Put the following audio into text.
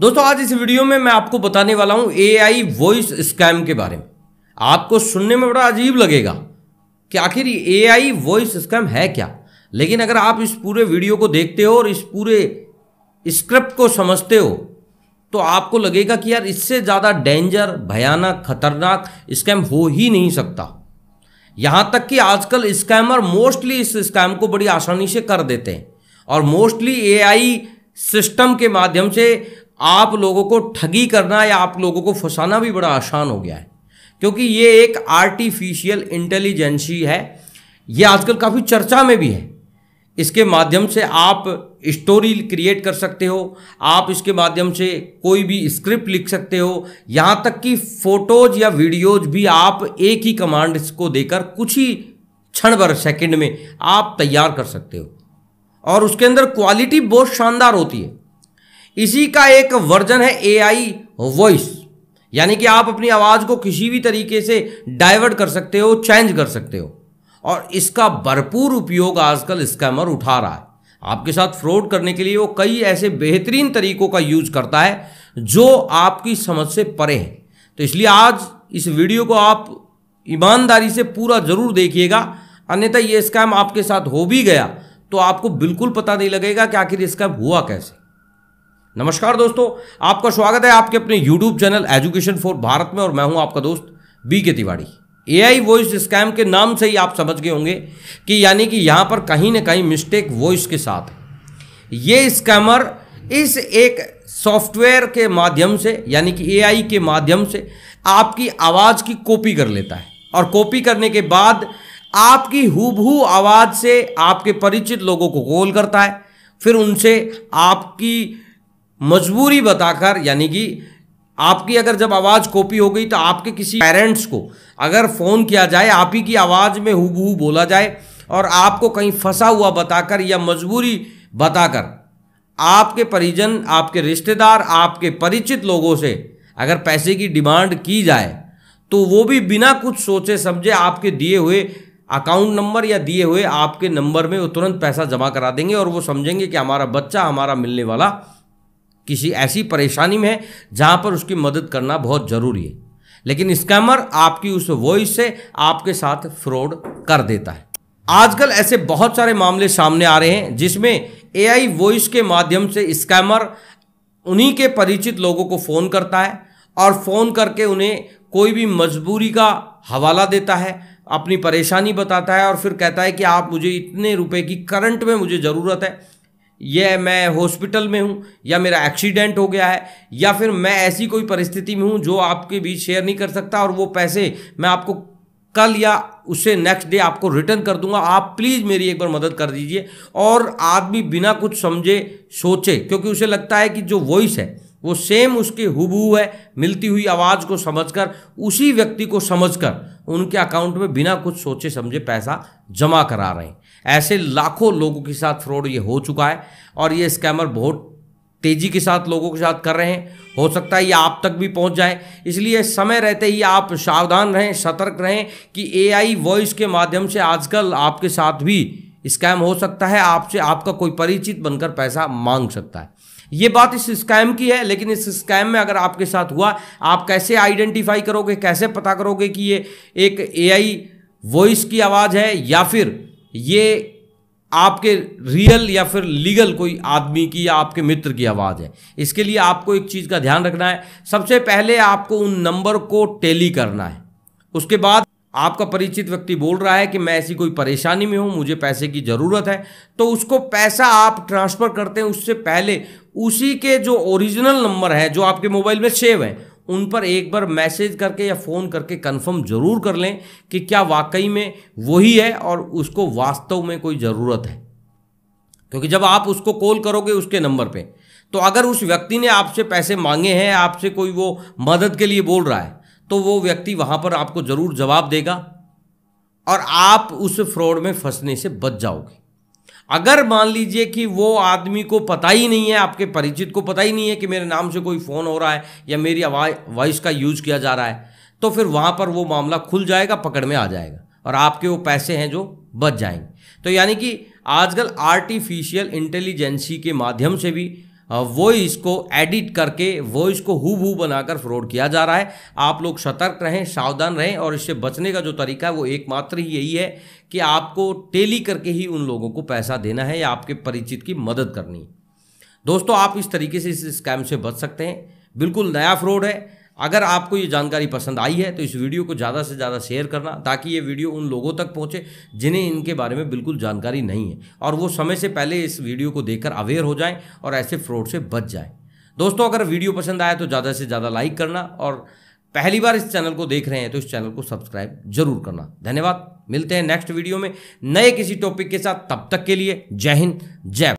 दोस्तों आज इस वीडियो में मैं आपको बताने वाला हूं एआई वॉइस स्कैम के बारे में आपको सुनने में बड़ा अजीब लगेगा कि आखिर एआई वॉइस स्कैम है क्या लेकिन अगर आप इस पूरे वीडियो को देखते हो और इस पूरे स्क्रिप्ट को समझते हो तो आपको लगेगा कि यार इससे ज़्यादा डेंजर भयानक खतरनाक स्कैम हो ही नहीं सकता यहाँ तक कि आजकल स्कैमर मोस्टली इस स्कैम को बड़ी आसानी से कर देते हैं और मोस्टली एआई सिस्टम के माध्यम से आप लोगों को ठगी करना या आप लोगों को फंसाना भी बड़ा आसान हो गया है क्योंकि ये एक आर्टिफिशियल इंटेलिजेंसी है ये आजकल काफ़ी चर्चा में भी है इसके माध्यम से आप स्टोरी क्रिएट कर सकते हो आप इसके माध्यम से कोई भी स्क्रिप्ट लिख सकते हो यहाँ तक कि फोटोज या वीडियोज भी आप एक ही कमांड को देकर कुछ ही क्षण भर सेकेंड में आप तैयार कर सकते हो और उसके अंदर क्वालिटी बहुत शानदार होती है इसी का एक वर्जन है एआई वॉइस यानी कि आप अपनी आवाज़ को किसी भी तरीके से डाइवर्ट कर सकते हो चेंज कर सकते हो और इसका भरपूर उपयोग आजकल स्कैमर उठा रहा है आपके साथ फ्रॉड करने के लिए वो कई ऐसे बेहतरीन तरीकों का यूज करता है जो आपकी समझ से परे हैं तो इसलिए आज इस वीडियो को आप ईमानदारी से पूरा ज़रूर देखिएगा अन्यथा ये स्कैम आपके साथ हो भी गया तो आपको बिल्कुल पता नहीं लगेगा कि आखिर स्कैम हुआ कैसे नमस्कार दोस्तों आपका स्वागत है आपके अपने YouTube channel education for Bharat में और मैं हूं आपका दोस्त बी के ए आई वॉइस स्कैम के नाम से ही आप समझ गए होंगे कि यानी कि यहाँ पर कहीं ना कहीं मिस्टेक वॉइस के साथ है ये स्कैमर इस एक सॉफ्टवेयर के माध्यम से यानी कि ए के माध्यम से आपकी आवाज़ की कॉपी कर लेता है और कॉपी करने के बाद आपकी हूबहू आवाज़ से आपके परिचित लोगों को कॉल करता है फिर उनसे आपकी मजबूरी बताकर यानी कि आपकी अगर जब आवाज़ कॉपी हो गई तो आपके किसी पेरेंट्स को अगर फ़ोन किया जाए आप ही की आवाज़ में हु बोला जाए और आपको कहीं फंसा हुआ बताकर या मजबूरी बताकर आपके परिजन आपके रिश्तेदार आपके परिचित लोगों से अगर पैसे की डिमांड की जाए तो वो भी बिना कुछ सोचे समझे आपके दिए हुए अकाउंट नंबर या दिए हुए आपके नंबर में वो तुरंत पैसा जमा करा देंगे और वो समझेंगे कि हमारा बच्चा हमारा मिलने वाला किसी ऐसी परेशानी में है जहाँ पर उसकी मदद करना बहुत ज़रूरी है लेकिन स्कैमर आपकी उस वॉइस से आपके साथ फ्रॉड कर देता है आजकल ऐसे बहुत सारे मामले सामने आ रहे हैं जिसमें एआई वॉइस के माध्यम से स्कैमर उन्हीं के परिचित लोगों को फ़ोन करता है और फ़ोन करके उन्हें कोई भी मजबूरी का हवाला देता है अपनी परेशानी बताता है और फिर कहता है कि आप मुझे इतने रुपए की करंट में मुझे ज़रूरत है यह मैं हॉस्पिटल में हूँ या मेरा एक्सीडेंट हो गया है या फिर मैं ऐसी कोई परिस्थिति में हूँ जो आपके बीच शेयर नहीं कर सकता और वो पैसे मैं आपको कल या उससे नेक्स्ट डे आपको रिटर्न कर दूंगा आप प्लीज़ मेरी एक बार मदद कर दीजिए और आदमी बिना कुछ समझे सोचे क्योंकि उसे लगता है कि जो वॉइस है वो सेम उसके हुबहू है मिलती हुई आवाज़ को समझकर उसी व्यक्ति को समझकर उनके अकाउंट में बिना कुछ सोचे समझे पैसा जमा करा रहे हैं ऐसे लाखों लोगों के साथ फ्रॉड ये हो चुका है और ये स्कैमर बहुत तेजी के साथ लोगों के साथ कर रहे हैं हो सकता है ये आप तक भी पहुंच जाए इसलिए समय रहते ही आप सावधान रहें सतर्क रहें कि एआई वॉइस के माध्यम से आजकल आपके साथ भी स्कैम हो सकता है आपसे आपका कोई परिचित बनकर पैसा मांग सकता है ये बात इस स्कैम की है लेकिन इस स्कैम में अगर आपके साथ हुआ आप कैसे आइडेंटिफाई करोगे कैसे पता करोगे कि ये एक एआई वॉइस की आवाज़ है या फिर ये आपके रियल या फिर लीगल कोई आदमी की या आपके मित्र की आवाज़ है इसके लिए आपको एक चीज़ का ध्यान रखना है सबसे पहले आपको उन नंबर को टेली करना है उसके बाद आपका परिचित व्यक्ति बोल रहा है कि मैं ऐसी कोई परेशानी में हूँ मुझे पैसे की ज़रूरत है तो उसको पैसा आप ट्रांसफ़र करते हैं उससे पहले उसी के जो ओरिजिनल नंबर है जो आपके मोबाइल में सेव हैं उन पर एक बार मैसेज करके या फ़ोन करके कंफर्म ज़रूर कर लें कि क्या वाकई में वही है और उसको वास्तव में कोई ज़रूरत है क्योंकि जब आप उसको कॉल करोगे उसके नंबर पे तो अगर उस व्यक्ति ने आपसे पैसे मांगे हैं आपसे कोई वो मदद के लिए बोल रहा है तो वो व्यक्ति वहाँ पर आपको ज़रूर जवाब देगा और आप उस फ्रॉड में फंसने से बच जाओगे अगर मान लीजिए कि वो आदमी को पता ही नहीं है आपके परिचित को पता ही नहीं है कि मेरे नाम से कोई फ़ोन हो रहा है या मेरी वॉइस का यूज़ किया जा रहा है तो फिर वहाँ पर वो मामला खुल जाएगा पकड़ में आ जाएगा और आपके वो पैसे हैं जो बच जाएंगे तो यानी कि आजकल आर्टिफिशियल इंटेलिजेंसी के माध्यम से भी वो इसको एडिट करके वो इसको हु हु बनाकर फ्रॉड किया जा रहा है आप लोग सतर्क रहें सावधान रहें और इससे बचने का जो तरीका है वो एकमात्र ही यही है कि आपको टेली करके ही उन लोगों को पैसा देना है या आपके परिचित की मदद करनी दोस्तों आप इस तरीके से इस स्कैम से बच सकते हैं बिल्कुल नया फ्रॉड है अगर आपको ये जानकारी पसंद आई है तो इस वीडियो को ज़्यादा से ज़्यादा शेयर करना ताकि ये वीडियो उन लोगों तक पहुँचे जिन्हें इनके बारे में बिल्कुल जानकारी नहीं है और वो समय से पहले इस वीडियो को देखकर अवेयर हो जाएं और ऐसे फ्रॉड से बच जाएं दोस्तों अगर वीडियो पसंद आया तो ज़्यादा से ज़्यादा लाइक करना और पहली बार इस चैनल को देख रहे हैं तो इस चैनल को सब्सक्राइब जरूर करना धन्यवाद मिलते हैं नेक्स्ट वीडियो में नए किसी टॉपिक के साथ तब तक के लिए जय हिंद जय